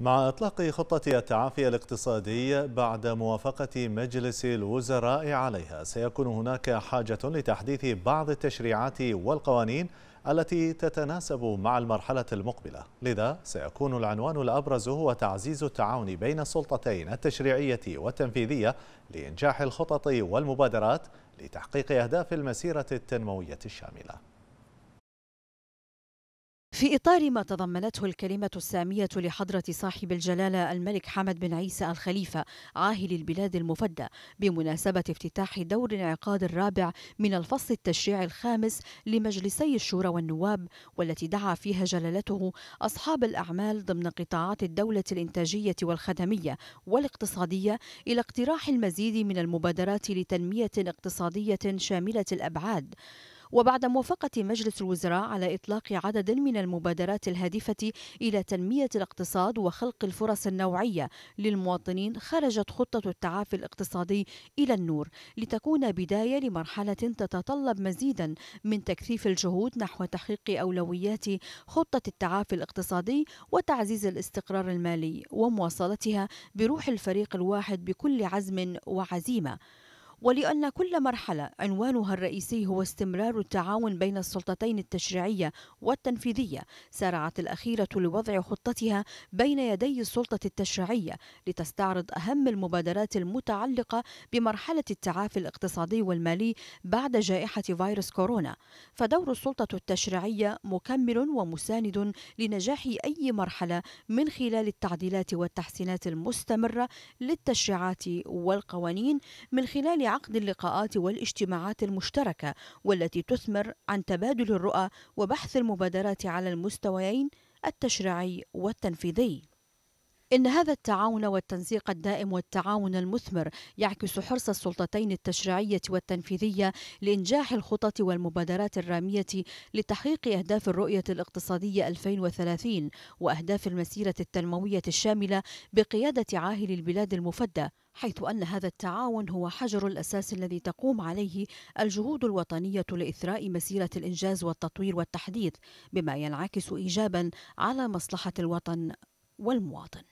مع إطلاق خطة التعافي الاقتصادي بعد موافقة مجلس الوزراء عليها سيكون هناك حاجة لتحديث بعض التشريعات والقوانين التي تتناسب مع المرحلة المقبلة لذا سيكون العنوان الأبرز هو تعزيز التعاون بين السلطتين التشريعية والتنفيذية لإنجاح الخطط والمبادرات لتحقيق أهداف المسيرة التنموية الشاملة في إطار ما تضمنته الكلمة السامية لحضرة صاحب الجلالة الملك حمد بن عيسى الخليفة عاهل البلاد المفدى بمناسبة افتتاح دور الانعقاد الرابع من الفصل التشريعي الخامس لمجلسي الشورى والنواب والتي دعا فيها جلالته أصحاب الأعمال ضمن قطاعات الدولة الإنتاجية والخدمية والاقتصادية إلى اقتراح المزيد من المبادرات لتنمية اقتصادية شاملة الأبعاد وبعد موافقة مجلس الوزراء على إطلاق عدد من المبادرات الهادفة إلى تنمية الاقتصاد وخلق الفرص النوعية للمواطنين خرجت خطة التعافي الاقتصادي إلى النور لتكون بداية لمرحلة تتطلب مزيدا من تكثيف الجهود نحو تحقيق أولويات خطة التعافي الاقتصادي وتعزيز الاستقرار المالي ومواصلتها بروح الفريق الواحد بكل عزم وعزيمة ولأن كل مرحلة عنوانها الرئيسي هو استمرار التعاون بين السلطتين التشريعية والتنفيذية سارعت الأخيرة لوضع خطتها بين يدي السلطة التشريعية لتستعرض أهم المبادرات المتعلقة بمرحلة التعافي الاقتصادي والمالي بعد جائحة فيروس كورونا فدور السلطة التشريعية مكمل ومساند لنجاح أي مرحلة من خلال التعديلات والتحسينات المستمرة للتشريعات والقوانين من خلال عقد اللقاءات والاجتماعات المشتركة والتي تثمر عن تبادل الرؤى وبحث المبادرات على المستويين التشريعي والتنفيذي إن هذا التعاون والتنسيق الدائم والتعاون المثمر يعكس حرص السلطتين التشريعية والتنفيذية لإنجاح الخطط والمبادرات الرامية لتحقيق أهداف الرؤية الاقتصادية 2030 وأهداف المسيرة التنموية الشاملة بقيادة عاهل البلاد المفدى حيث أن هذا التعاون هو حجر الأساس الذي تقوم عليه الجهود الوطنية لإثراء مسيرة الإنجاز والتطوير والتحديث بما ينعكس إيجابا على مصلحة الوطن والمواطن